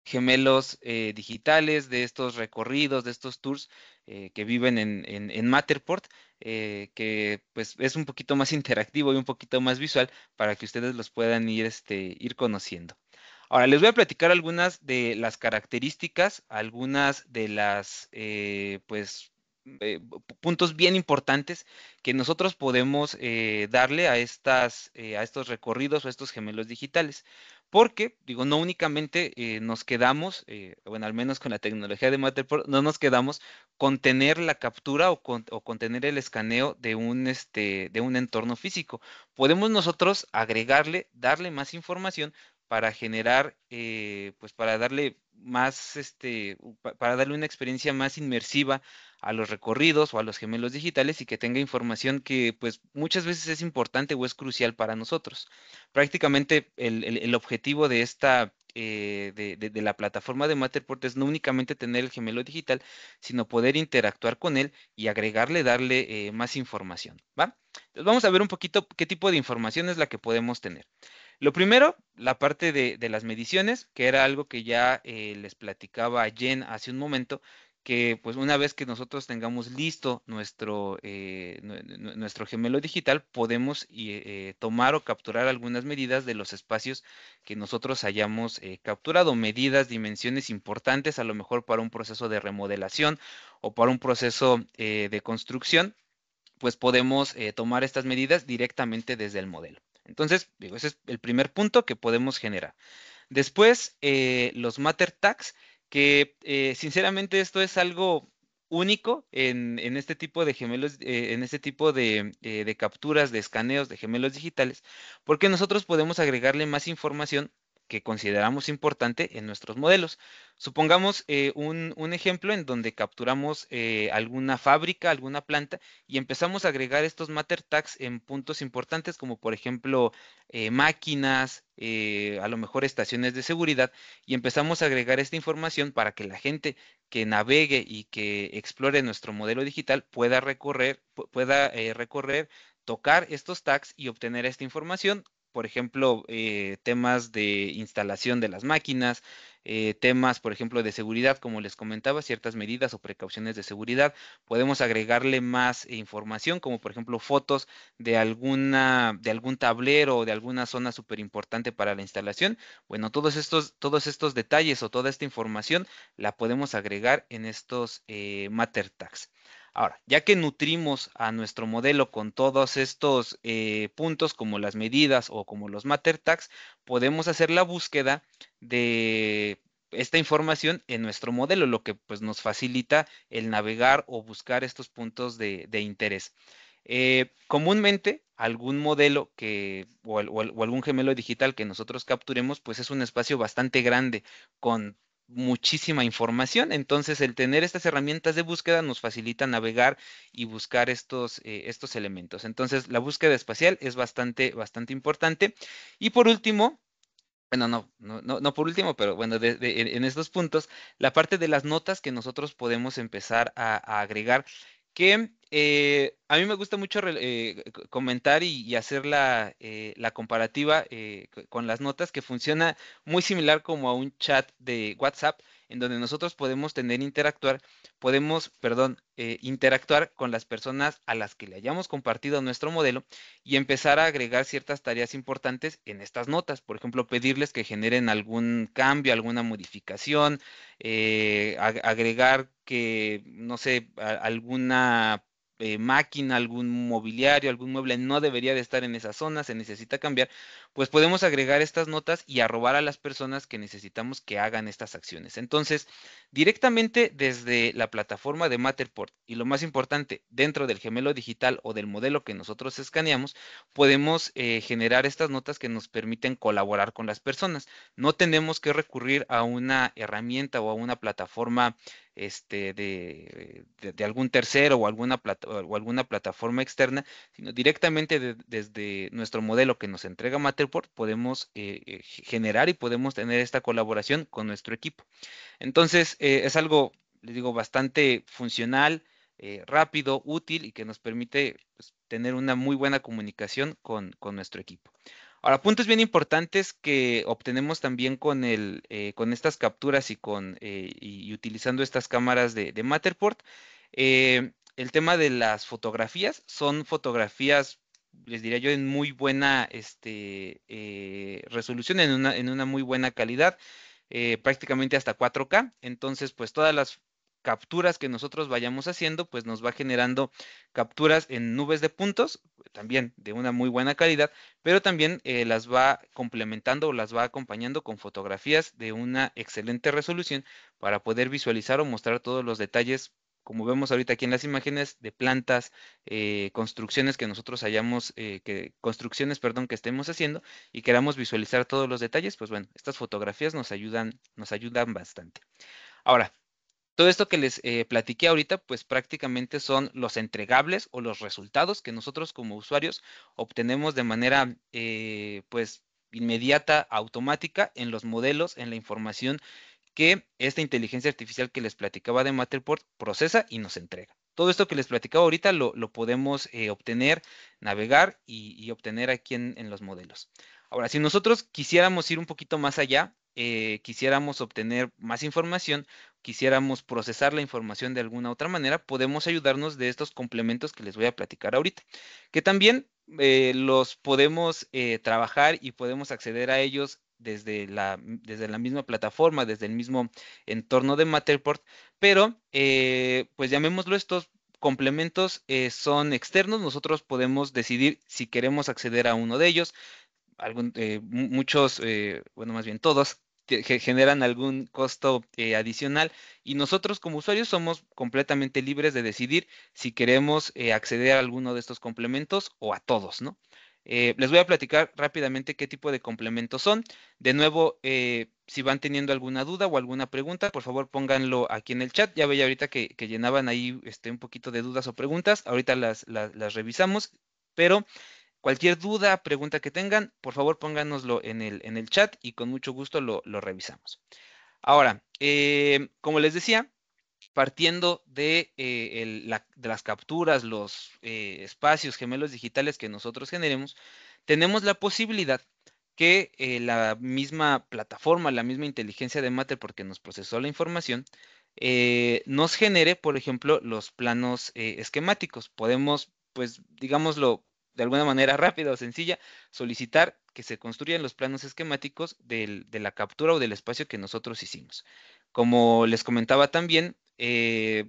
gemelos eh, digitales, de estos recorridos, de estos tours eh, que viven en, Matterport, que pues es un poquito más interactivo y un poquito más visual para que ustedes los puedan ir, este, ir conociendo. Ahora, les voy a platicar algunas de las características, algunas de las, eh, pues, eh, puntos bien importantes que nosotros podemos eh, darle a, estas, a estos recorridos o a estos gemelos digitales. Porque, digo, no únicamente nos quedamos, bueno, al menos con la tecnología de Matterport, no nos quedamos con tener la captura o con, tener el escaneo de un, este, de un entorno físico. Podemos nosotros agregarle, darle más información para generar, eh, pues para darle más, este, para darle una experiencia más inmersiva a los recorridos o a los gemelos digitales y que tenga información que pues muchas veces es importante o es crucial para nosotros. Prácticamente el, objetivo de esta eh, de, la plataforma de Matterport es no únicamente tener el gemelo digital, sino poder interactuar con él y agregarle, darle eh, más información. vamos a ver un poquito qué tipo de información es la que podemos tener. Lo primero, la parte de, las mediciones, que era algo que ya eh, les platicaba Jen hace un momento, que pues una vez que nosotros tengamos listo nuestro, eh, nuestro gemelo digital, podemos eh, tomar o capturar algunas medidas de los espacios que nosotros hayamos capturado, medidas, dimensiones importantes a lo mejor para un proceso de remodelación o para un proceso de construcción, pues podemos tomar estas medidas directamente desde el modelo. Entonces, digo, ese es el primer punto que podemos generar. Después, eh, los matter tags, que eh, sinceramente esto es algo único en, este tipo de gemelos, eh, en este tipo de capturas, de escaneos de gemelos digitales, porque nosotros podemos agregarle más información que consideramos importante en nuestros modelos. Supongamos eh, un, ejemplo en donde capturamos eh, alguna fábrica, alguna planta y empezamos a agregar estos matter tags en puntos importantes como por ejemplo eh, máquinas, a lo mejor estaciones de seguridad y empezamos a agregar esta información para que la gente que navegue y que explore nuestro modelo digital pueda recorrer, pueda recorrer tocar estos tags y obtener esta información por ejemplo, eh, temas de instalación de las máquinas, eh, temas, por ejemplo, de seguridad, como les comentaba, ciertas medidas o precauciones de seguridad. Podemos agregarle más información, como por ejemplo fotos de de algún tablero o de alguna zona súper importante para la instalación. Bueno, todos estos, todos estos detalles o toda esta información la podemos agregar en estos eh, matter tags. Ahora, ya que nutrimos a nuestro modelo con todos estos eh, puntos, como las medidas o como los matter tags, podemos hacer la búsqueda de esta información en nuestro modelo, lo que pues, nos facilita el navegar o buscar estos puntos de, interés. Eh, comúnmente, algún modelo que, o, o, algún gemelo digital que nosotros capturemos, pues es un espacio bastante grande, con muchísima información. Entonces, el tener estas herramientas de búsqueda nos facilita navegar y buscar estos, eh, estos elementos. Entonces, la búsqueda espacial es bastante, bastante importante. Y por último, bueno, no, no, por último, pero bueno, en estos puntos, la parte de las notas que nosotros podemos empezar a agregar que eh, a mí me gusta mucho eh, comentar y, hacer la, eh, la comparativa con las notas que funciona muy similar como a un chat de WhatsApp en donde nosotros podemos tener interactuar, podemos, perdón, eh, interactuar con las personas a las que le hayamos compartido nuestro modelo y empezar a agregar ciertas tareas importantes en estas notas. Por ejemplo, pedirles que generen algún cambio, alguna modificación, eh, agregar que, no sé, alguna eh, máquina, algún mobiliario, algún mueble no debería de estar en esa zona, se necesita cambiar, pues podemos agregar estas notas y arrobar a las personas que necesitamos que hagan estas acciones. Entonces, directamente desde la plataforma de Matterport y lo más importante, dentro del gemelo digital o del modelo que nosotros escaneamos, podemos eh, generar estas notas que nos permiten colaborar con las personas. No tenemos que recurrir a una herramienta o a una plataforma este, de, algún tercero o alguna, o alguna plataforma externa, sino directamente desde nuestro modelo que nos entrega Matterport podemos eh, eh, generar y podemos tener esta colaboración con nuestro equipo. Entonces, eh, es algo, les digo, bastante funcional, rápido, útil y que nos permite pues, tener una muy buena comunicación con, nuestro equipo. Ahora, puntos bien importantes que obtenemos también con, el, con estas capturas y, con, utilizando estas cámaras de Matterport el tema de las fotografías son fotografías les diría yo, en muy buena este, eh, resolución, en una, en una muy buena calidad, eh, prácticamente hasta 4K. Entonces, pues todas las capturas que nosotros vayamos haciendo, pues nos va generando capturas en nubes de puntos, también de una muy buena calidad, pero también eh, las va complementando o las va acompañando con fotografías de una excelente resolución para poder visualizar o mostrar todos los detalles como vemos ahorita aquí en las imágenes, de plantas, eh, construcciones que nosotros hayamos, eh, que, construcciones, perdón, que estemos haciendo y queramos visualizar todos los detalles, pues bueno, estas fotografías nos ayudan, nos ayudan bastante. Ahora, todo esto que les eh, platiqué ahorita, pues prácticamente son los entregables o los resultados que nosotros como usuarios obtenemos de manera, pues, inmediata, automática en los modelos, en la información que esta inteligencia artificial que les platicaba de Matterport procesa y nos entrega. Todo esto que les platicaba ahorita lo, podemos eh, obtener, navegar y, obtener aquí en, los modelos. Ahora, si nosotros quisiéramos ir un poquito más allá, eh, quisiéramos obtener más información, quisiéramos procesar la información de alguna otra manera, podemos ayudarnos de estos complementos que les voy a platicar ahorita, que también eh, los podemos trabajar y podemos acceder a ellos desde la, misma plataforma, desde el mismo entorno de Matterport, pero eh, pues llamémoslo estos complementos eh, son externos, nosotros podemos decidir si queremos acceder a uno de ellos. Eh, muchos, bueno, más bien todos, generan algún costo adicional y nosotros como usuarios somos completamente libres de decidir si queremos acceder a alguno de estos complementos o a todos, ¿no? Eh, les voy a platicar rápidamente qué tipo de complementos son. De nuevo, eh, si van teniendo alguna duda o alguna pregunta, por favor pónganlo aquí en el chat. Ya veía ahorita que, llenaban ahí este, un poquito de dudas o preguntas. Ahorita las, revisamos, pero cualquier duda, pregunta que tengan, por favor pónganoslo en el, en el chat y con mucho gusto lo, revisamos. Ahora, eh, como les decía, partiendo eh, de, las capturas, los eh, espacios gemelos digitales que nosotros generemos, tenemos la posibilidad que eh, la misma plataforma, la misma inteligencia de MATE, porque nos procesó la información, nos genere, por ejemplo, los planos esquemáticos. Podemos, pues, digámoslo de alguna manera rápida o sencilla, solicitar que se construyan los planos esquemáticos de la captura o del espacio que nosotros hicimos. Como les comentaba también, eh,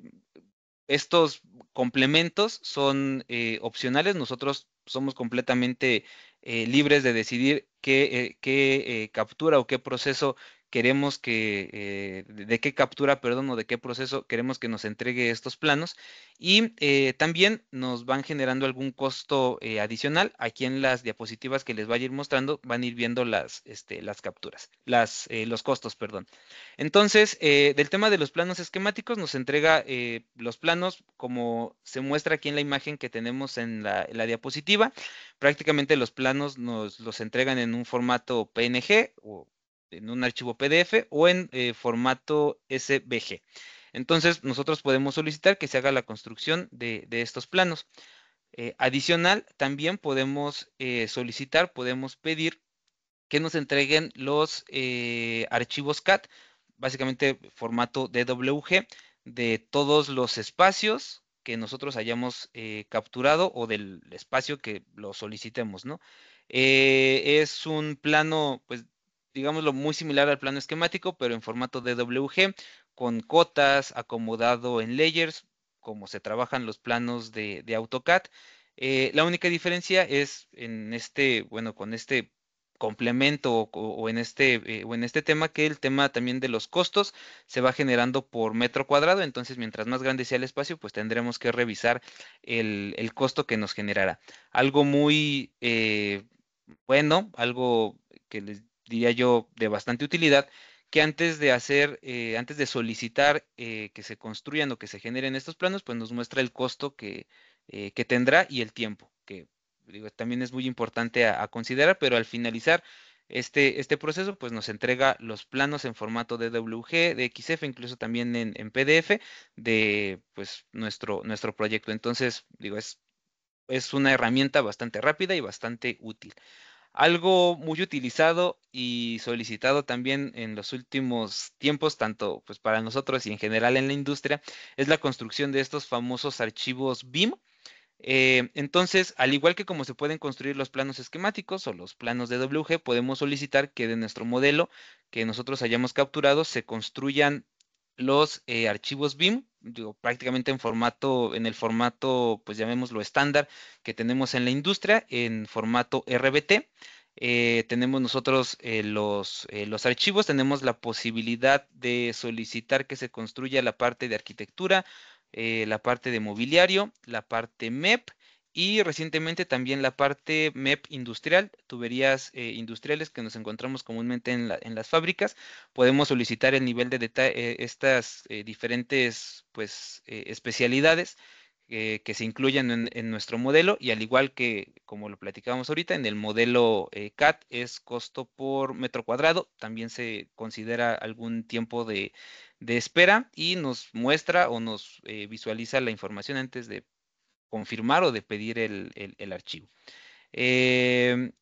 estos complementos son eh, opcionales, nosotros somos completamente eh, libres de decidir qué captura o qué proceso queremos que, eh, de qué captura, perdón, o de qué proceso queremos que nos entregue estos planos. Y eh, también nos van generando algún costo eh, adicional. Aquí en las diapositivas que les voy a ir mostrando van a ir viendo las, este, las capturas, las, los costos, perdón. Entonces, del tema de los planos esquemáticos, nos entrega los planos como se muestra aquí en la imagen que tenemos en la, la diapositiva. Prácticamente los planos nos los entregan en un formato PNG o en un archivo PDF o en eh, formato SVG. Entonces, nosotros podemos solicitar que se haga la construcción de, estos planos. Eh, adicional, también podemos eh, solicitar, podemos pedir que nos entreguen los archivos CAT, básicamente formato DWG, de todos los espacios que nosotros hayamos capturado o del espacio que lo solicitemos, ¿no? es un plano pues, digámoslo, muy similar al plano esquemático, pero en formato DWG, con cotas, acomodado en layers, como se trabajan los planos de, AutoCAD. Eh, la única diferencia es en este, bueno, con este complemento o, en este, eh, o en este tema que el tema también de los costos se va generando por metro cuadrado, entonces mientras más grande sea el espacio, pues tendremos que revisar el, costo que nos generará. Algo muy eh, bueno, algo que les diría yo, de bastante utilidad, que antes de hacer, eh, antes de solicitar eh, que se construyan o que se generen estos planos, pues nos muestra el costo que, eh, tendrá y el tiempo, que digo, también es muy importante a, considerar, pero al finalizar este, este proceso, pues nos entrega los planos en formato de WG, de XF, incluso también en, en PDF de pues, nuestro, nuestro proyecto. Entonces, digo, es, es una herramienta bastante rápida y bastante útil. Algo muy utilizado y solicitado también en los últimos tiempos, tanto pues para nosotros y en general en la industria, es la construcción de estos famosos archivos BIM. Eh, entonces, al igual que como se pueden construir los planos esquemáticos o los planos de WG, podemos solicitar que de nuestro modelo que nosotros hayamos capturado se construyan los eh, archivos BIM, prácticamente en formato, en el formato, pues llamémoslo estándar que tenemos en la industria, en formato RBT. Eh, tenemos nosotros eh, los, los, archivos, tenemos la posibilidad de solicitar que se construya la parte de arquitectura, la parte de mobiliario, la parte MEP y recientemente también la parte MEP industrial, tuberías eh, industriales que nos encontramos comúnmente en, las fábricas. Podemos solicitar el nivel de detalle, eh, estas eh, diferentes pues, especialidades que se incluyan en, nuestro modelo y al igual que, como lo platicábamos ahorita, en el modelo CAT es costo por metro cuadrado, también se considera algún tiempo de, de espera y nos muestra o nos visualiza la información antes de confirmar o de pedir el, archivo. Em,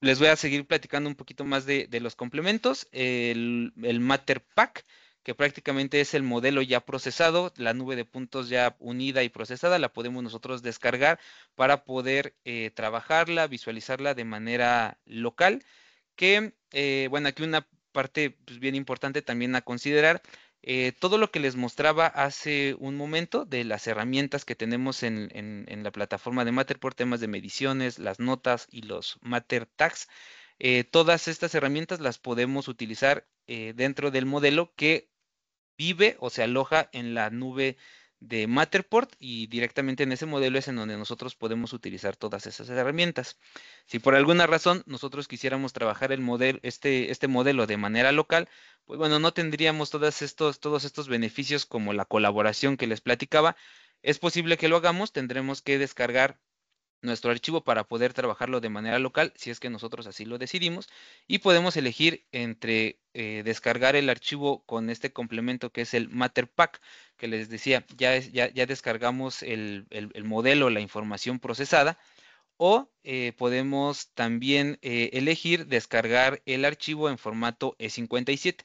les voy a seguir platicando un poquito más de, los complementos. El, Matter Pack, que prácticamente es el modelo ya procesado, la nube de puntos ya unida y procesada, la podemos nosotros descargar para poder eh, trabajarla, visualizarla de manera local. Que, eh, bueno, aquí una parte pues, bien importante también a considerar eh, todo lo que les mostraba hace un momento de las herramientas que tenemos en, la plataforma de Matter por temas de mediciones, las notas y los Matter Tags, eh, todas estas herramientas las podemos utilizar eh, dentro del modelo que vive o se aloja en la nube de Matterport y directamente en ese modelo es en donde nosotros podemos utilizar todas esas herramientas. Si por alguna razón nosotros quisiéramos trabajar el este, este modelo de manera local, pues bueno, no tendríamos estos, todos estos beneficios como la colaboración que les platicaba. Es posible que lo hagamos, tendremos que descargar nuestro archivo para poder trabajarlo de manera local, si es que nosotros así lo decidimos, y podemos elegir entre eh, descargar el archivo con este complemento que es el Matterpack, que les decía, ya, ya, ya descargamos el, modelo, la información procesada, o eh, podemos también eh, elegir descargar el archivo en formato E57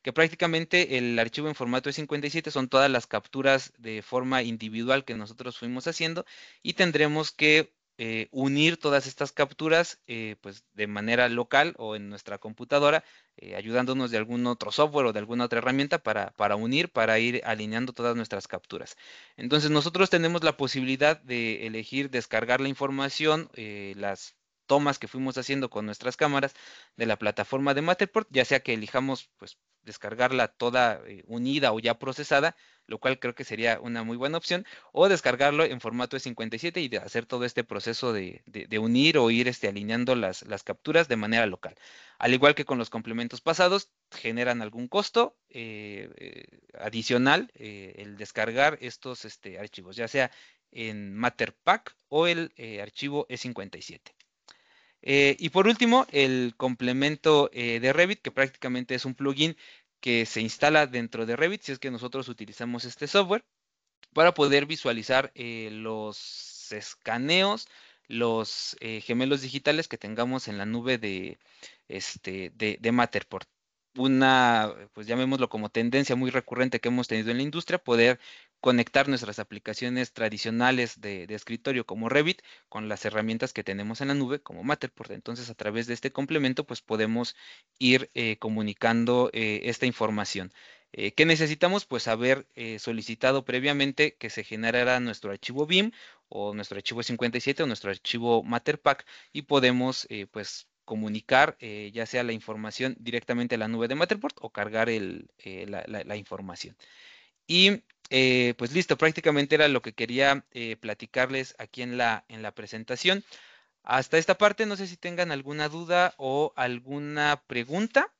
que prácticamente el archivo en formato e 57 son todas las capturas de forma individual que nosotros fuimos haciendo y tendremos que eh, unir todas estas capturas eh, pues de manera local o en nuestra computadora, eh, ayudándonos de algún otro software o de alguna otra herramienta para, unir, para ir alineando todas nuestras capturas. Entonces nosotros tenemos la posibilidad de elegir descargar la información, las tomas que fuimos haciendo con nuestras cámaras de la plataforma de Matterport, ya sea que elijamos pues, descargarla toda unida o ya procesada, lo cual creo que sería una muy buena opción, o descargarlo en formato e 57 y de hacer todo este proceso de, unir o ir este, alineando las, capturas de manera local. Al igual que con los complementos pasados, generan algún costo eh, eh, adicional eh, el descargar estos este, archivos, ya sea en Matterpack o el archivo E57. y por último, el complemento de Revit, que prácticamente es un plugin que se instala dentro de Revit, si es que nosotros utilizamos este software, para poder visualizar eh, los escaneos, los eh, gemelos digitales que tengamos en la nube de, este, de Matterport una, pues llamémoslo como tendencia muy recurrente que hemos tenido en la industria, poder conectar nuestras aplicaciones tradicionales de, escritorio como Revit con las herramientas que tenemos en la nube como Matterport. Entonces, a través de este complemento, pues podemos ir eh, comunicando eh, esta información. Eh, ¿Qué necesitamos? Pues haber solicitado previamente que se generara nuestro archivo BIM o nuestro archivo 57 o nuestro archivo Matterpack y podemos pues comunicar eh, ya sea la información directamente a la nube de Matterport o cargar eh, la, información. Y eh, pues listo, prácticamente era lo que quería platicarles aquí en la, en la presentación. Hasta esta parte, no sé si tengan alguna duda o alguna pregunta.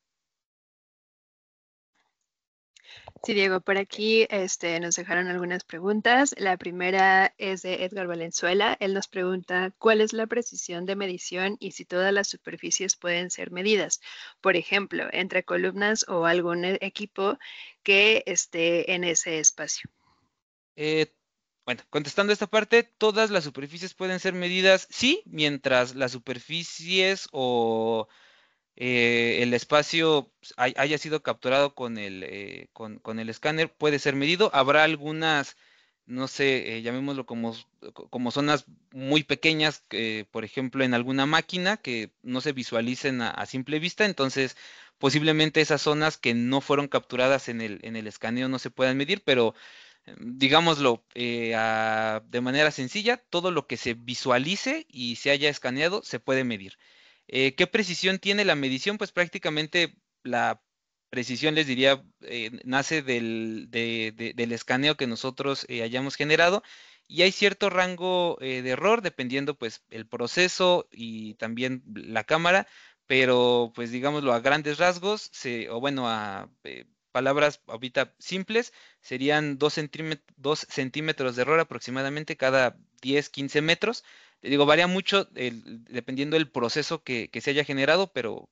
Sí, Diego, por aquí este, nos dejaron algunas preguntas. La primera es de Edgar Valenzuela. Él nos pregunta cuál es la precisión de medición y si todas las superficies pueden ser medidas. Por ejemplo, entre columnas o algún e-, equipo que esté en ese espacio. Eh, bueno, contestando esta parte, todas las superficies pueden ser medidas, sí, mientras las superficies o eh, el espacio haya sido capturado con el, eh, con, el escáner puede ser medido. Habrá algunas no sé, eh, llamémoslo como, zonas muy pequeñas, por ejemplo, en alguna máquina que no se visualicen a, simple vista, entonces posiblemente esas zonas que no fueron capturadas en el, escaneo no se puedan medir, pero em, digámoslo de manera sencilla, todo lo que se visualice y se haya escaneado se puede medir. Eh, ¿Qué precisión tiene la medición? Pues prácticamente la precisión, les diría, eh, nace del, escaneo que nosotros eh, hayamos generado y hay cierto rango de error dependiendo pues el proceso y también la cámara, pero pues digámoslo a grandes rasgos, o bueno, a palabras ahorita simples, serían 2 centímetros de error aproximadamente cada 10, 15 metros. Te digo, varía mucho dependiendo del proceso que, que se haya generado, pero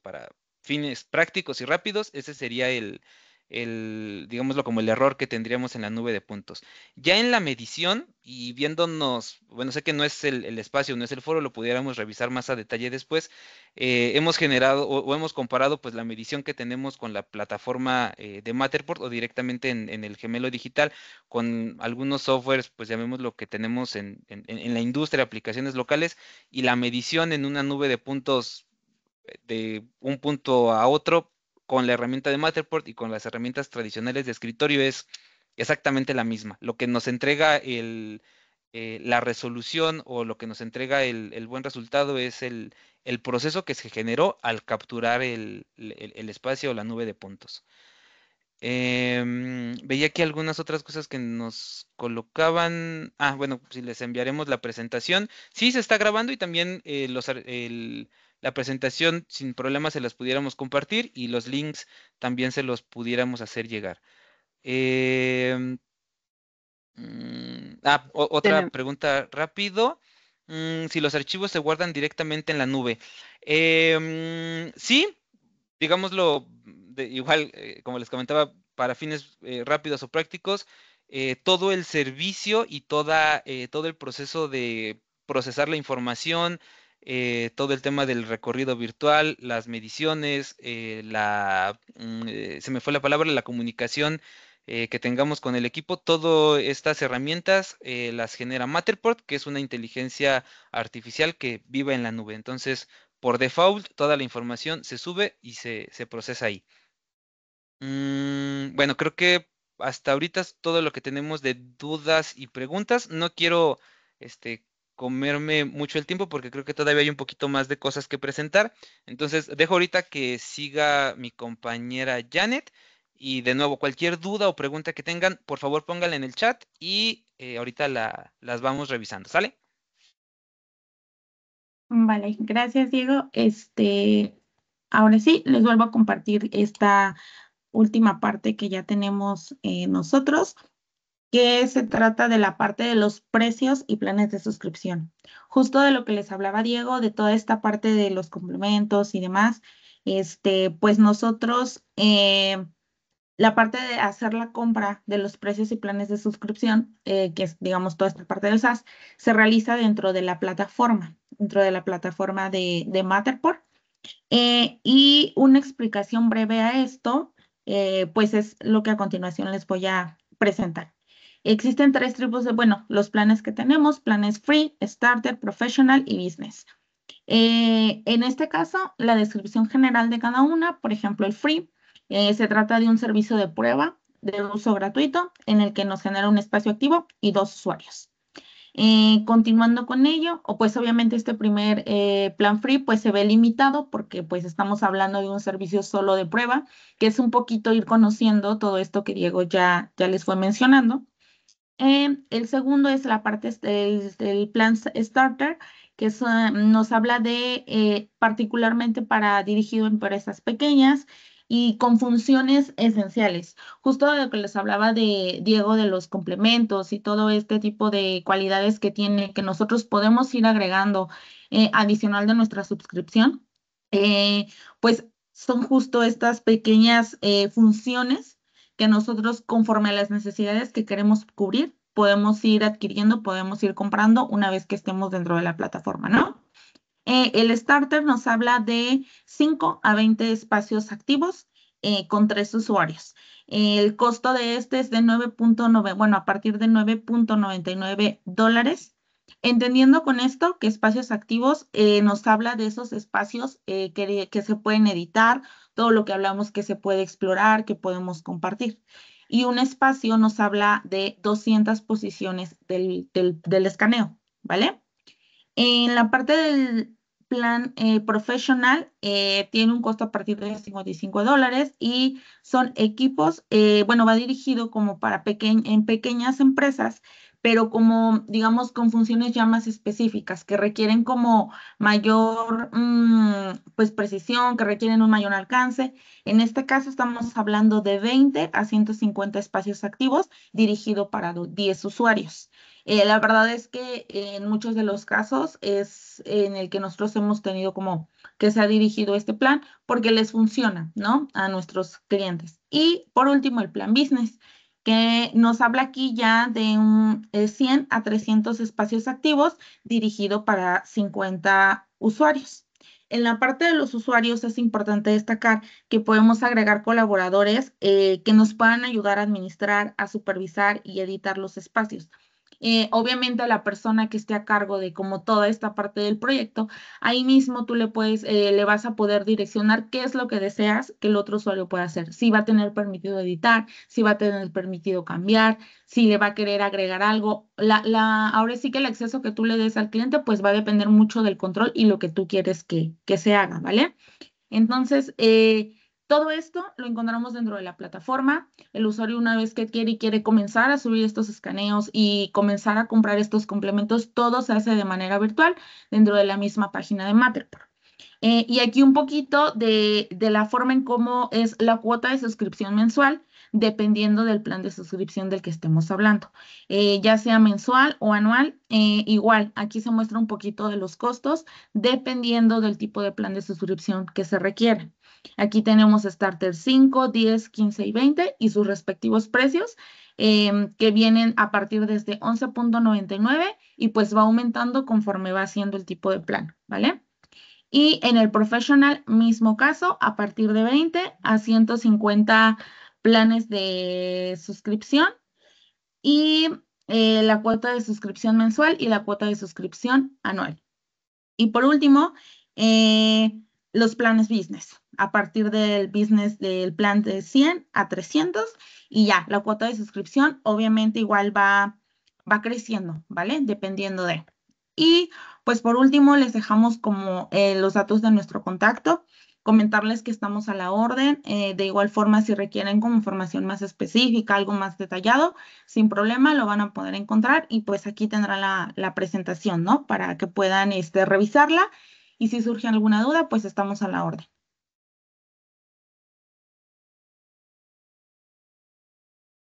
para fines prácticos y rápidos, ese sería el, el, digámoslo como el error que tendríamos en la nube de puntos. Ya en la medición y viéndonos, bueno, sé que no es el, espacio, no es el foro, lo pudiéramos revisar más a detalle después, eh, hemos generado o, hemos comparado pues la medición que tenemos con la plataforma eh, de Matterport o directamente en, el gemelo digital con algunos softwares, pues llamemos lo que tenemos en, en la industria, aplicaciones locales y la medición en una nube de puntos eh, de un punto a otro con la herramienta de Matterport y con las herramientas tradicionales de escritorio es exactamente la misma. Lo que nos entrega eh, la resolución o lo que nos entrega el, buen resultado es el, proceso que se generó al capturar el, espacio o la nube de puntos. Em, veía aquí algunas otras cosas que nos colocaban. Ah, bueno, si les enviaremos la presentación. Sí, se está grabando y también eh, los, el, la presentación sin problema se las pudiéramos compartir y los links también se los pudiéramos hacer llegar. Em, mm, ah, otra pregunta rápido. Mm, si los archivos se guardan directamente en la nube. Em, sí, digámoslo, de, igual, eh, como les comentaba, para fines eh, rápidos o prácticos, eh, todo el servicio y toda, todo el proceso de procesar la información, eh, todo el tema del recorrido virtual, las mediciones, eh, la, mm, eh, se me fue la palabra, la comunicación que tengamos con el equipo, todas estas herramientas las genera Matterport, que es una inteligencia artificial que vive en la nube. Entonces, por default, toda la información se sube y se, procesa ahí. Mm, bueno, creo que hasta ahorita todo lo que tenemos de dudas y preguntas. No quiero este, comerme mucho el tiempo porque creo que todavía hay un poquito más de cosas que presentar. Entonces, dejo ahorita que siga mi compañera Janet y de nuevo, cualquier duda o pregunta que tengan, por favor pónganla en el chat y eh, ahorita la, las vamos revisando, ¿sale? Vale, gracias Diego. Este, ahora sí, les vuelvo a compartir esta última parte que ya tenemos eh, nosotros que se trata de la parte de los precios y planes de suscripción. Justo de lo que les hablaba Diego, de toda esta parte de los complementos y demás, este, pues nosotros, eh, la parte de hacer la compra de los precios y planes de suscripción, eh, que es, digamos, toda esta parte del SAS, se realiza dentro de la plataforma, dentro de la plataforma de, Matterport. Eh, y una explicación breve a esto, pues es lo que a continuación les voy a presentar. Existen tres tipos de, bueno, los planes que tenemos, planes free, starter, professional y business. Eh, en este caso, la descripción general de cada una, por ejemplo, el free, eh, se trata de un servicio de prueba de uso gratuito en el que nos genera un espacio activo y dos usuarios. Eh, continuando con ello, pues obviamente este primer plan free pues se ve limitado porque pues estamos hablando de un servicio solo de prueba, que es un poquito ir conociendo todo esto que Diego ya, ya les fue mencionando. Eh, el segundo es la parte del, plan starter, que ah, nos habla de eh, particularmente para dirigido a empresas pequeñas y con funciones esenciales. Justo de lo que les hablaba de Diego de los complementos y todo este tipo de cualidades que tiene, que nosotros podemos ir agregando eh, adicional de nuestra suscripción, pues son justo estas pequeñas funciones que nosotros conforme a las necesidades que queremos cubrir, podemos ir adquiriendo, podemos ir comprando una vez que estemos dentro de la plataforma, ¿no? Eh, el starter nos habla de 5 a 20 espacios activos eh, con tres usuarios. El costo de este es de 9.9, bueno, a partir de 9.99 dólares Entendiendo con esto que espacios activos eh, nos habla de esos espacios eh, que, se pueden editar, todo lo que hablamos que se puede explorar, que podemos compartir. Y un espacio nos habla de 200 posiciones del, escaneo, ¿vale? En la parte del plan eh, profesional tiene un costo a partir de 55 dólares y son equipos, bueno, va dirigido como para en pequeñas empresas pero como, digamos, con funciones ya más específicas, que requieren como mayor, mm, pues, precisión, que requieren un mayor alcance. En este caso estamos hablando de 20 a 150 espacios activos dirigido para 10 usuarios. Eh, la verdad es que en muchos de los casos es en el que nosotros hemos tenido como que se ha dirigido este plan porque les funciona, ¿no? A nuestros clientes. Y por último, el plan business que nos habla aquí ya de un, 100 eh, a 300 espacios activos dirigido para 50 usuarios. En la parte de los usuarios es importante destacar que podemos agregar colaboradores eh, que nos puedan ayudar a administrar, a supervisar y editar los espacios. Eh, obviamente a la persona que esté a cargo de como toda esta parte del proyecto, ahí mismo tú le puedes, eh, le vas a poder direccionar qué es lo que deseas que el otro usuario pueda hacer. Si va a tener permitido editar, si va a tener permitido cambiar, si le va a querer agregar algo. La, la, ahora sí que el acceso que tú le des al cliente, pues va a depender mucho del control y lo que tú quieres que, que se haga, ¿vale? Entonces, eh, todo esto lo encontramos dentro de la plataforma. El usuario una vez que quiere y quiere comenzar a subir estos escaneos y comenzar a comprar estos complementos, todo se hace de manera virtual dentro de la misma página de Matterport. Eh, y aquí un poquito de, la forma en cómo es la cuota de suscripción mensual dependiendo del plan de suscripción del que estemos hablando, eh, ya sea mensual o anual. Eh, igual, aquí se muestra un poquito de los costos dependiendo del tipo de plan de suscripción que se requiere. Aquí tenemos Starter 5, 10, 15 y 20 y sus respectivos precios em, que vienen a partir desde 11.99 y pues va aumentando conforme va haciendo el tipo de plan, ¿vale? Y en el Professional, mismo caso, a partir de 20 a 150 planes de suscripción y eh, la cuota de suscripción mensual y la cuota de suscripción anual. Y por último, eh, los planes business a partir del business del plan de 100 a 300 y ya, la cuota de suscripción obviamente igual va, va creciendo, ¿vale? Dependiendo de. Y pues por último les dejamos como eh, los datos de nuestro contacto, comentarles que estamos a la orden, eh, de igual forma si requieren como información más específica, algo más detallado, sin problema lo van a poder encontrar y pues aquí tendrá la, presentación, ¿no? Para que puedan este, revisarla y si surge alguna duda, pues estamos a la orden.